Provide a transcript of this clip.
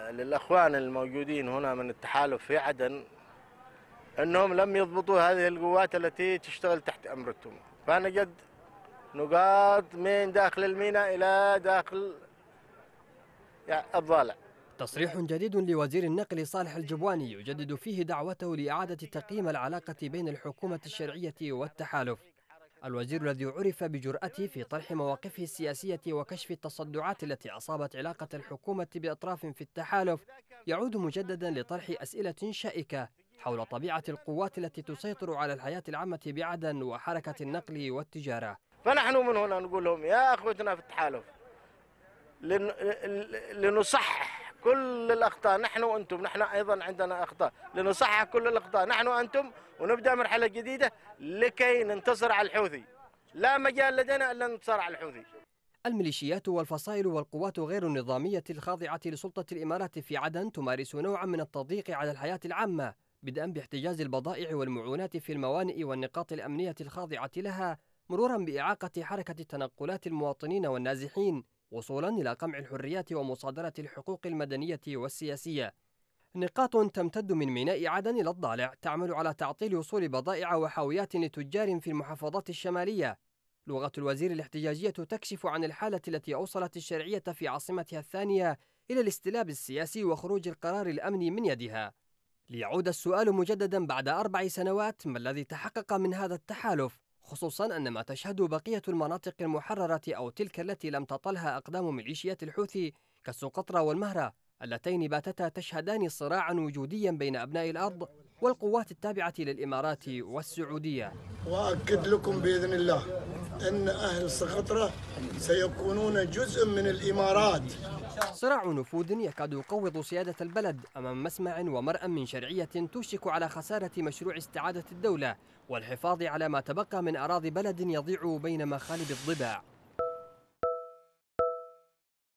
للأخوان الموجودين هنا من التحالف في عدن أنهم لم يضبطوا هذه القوات التي تشتغل تحت أمرتهم فنجد نقاط من داخل الميناء إلى داخل يعني الضالع تصريح جديد لوزير النقل صالح الجبواني يجدد فيه دعوته لإعادة تقييم العلاقة بين الحكومة الشرعية والتحالف الوزير الذي عرف بجرأته في طرح مواقفه السياسية وكشف التصدعات التي أصابت علاقة الحكومة بأطراف في التحالف يعود مجددا لطرح أسئلة شائكة حول طبيعة القوات التي تسيطر على الحياة العامة بعدن وحركة النقل والتجارة فنحن من هنا نقول لهم يا أخوتنا في التحالف لنصحح كل الاخطاء نحن وانتم نحن ايضا عندنا اخطاء لنصحح كل الاخطاء نحن وانتم ونبدا مرحله جديده لكي ننتصر على الحوثي لا مجال لدينا الا ننتصر على الحوثي الميليشيات والفصائل والقوات غير النظامية الخاضعة لسلطة الإمارات في عدن تمارس نوعا من التضييق على الحياة العامة بدءا باحتجاز البضائع والمعونات في الموانئ والنقاط الأمنية الخاضعة لها مرورا بإعاقة حركة تنقلات المواطنين والنازحين وصولا إلى قمع الحريات ومصادرة الحقوق المدنية والسياسية نقاط تمتد من ميناء عدن إلى الضالع تعمل على تعطيل وصول بضائع وحاويات لتجار في المحافظات الشمالية لغة الوزير الاحتجاجية تكشف عن الحالة التي أوصلت الشرعية في عاصمتها الثانية إلى الاستلاب السياسي وخروج القرار الأمني من يدها ليعود السؤال مجددا بعد أربع سنوات ما الذي تحقق من هذا التحالف خصوصا أن ما تشهده بقية المناطق المحررة أو تلك التي لم تطلها أقدام ميليشيات الحوثي كسقطرى والمهرة اللتين باتتا تشهدان صراعا وجوديا بين أبناء الأرض والقوات التابعة للإمارات والسعودية وأكد لكم بإذن الله أن أهل سقطرة سيكونون جزء من الإمارات صراع نفوذ يكاد يقوض سيادة البلد أمام مسمع ومرأى من شرعية توشك على خسارة مشروع استعادة الدولة والحفاظ على ما تبقى من أراضي بلد يضيع بين مخالب الضباع